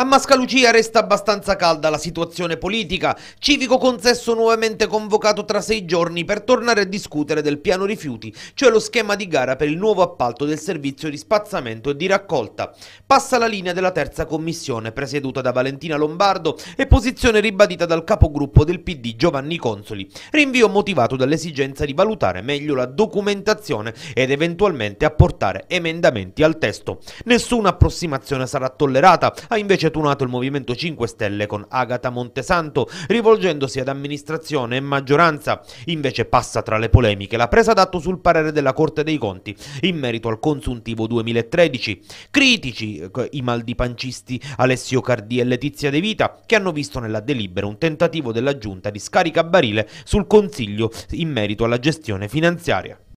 A Mascalucia resta abbastanza calda la situazione politica, Civico Consesso nuovamente convocato tra sei giorni per tornare a discutere del piano rifiuti, cioè lo schema di gara per il nuovo appalto del servizio di spazzamento e di raccolta. Passa la linea della terza commissione, presieduta da Valentina Lombardo e posizione ribadita dal capogruppo del PD Giovanni Consoli, rinvio motivato dall'esigenza di valutare meglio la documentazione ed eventualmente apportare emendamenti al testo. Nessuna approssimazione sarà tollerata, ha invece accetunato il Movimento 5 Stelle con Agata Montesanto, rivolgendosi ad amministrazione e maggioranza. Invece passa tra le polemiche la presa d'atto sul parere della Corte dei Conti in merito al consuntivo 2013. Critici eh, i maldipancisti Alessio Cardi e Letizia De Vita, che hanno visto nella delibera un tentativo della Giunta di scaricabarile sul Consiglio in merito alla gestione finanziaria.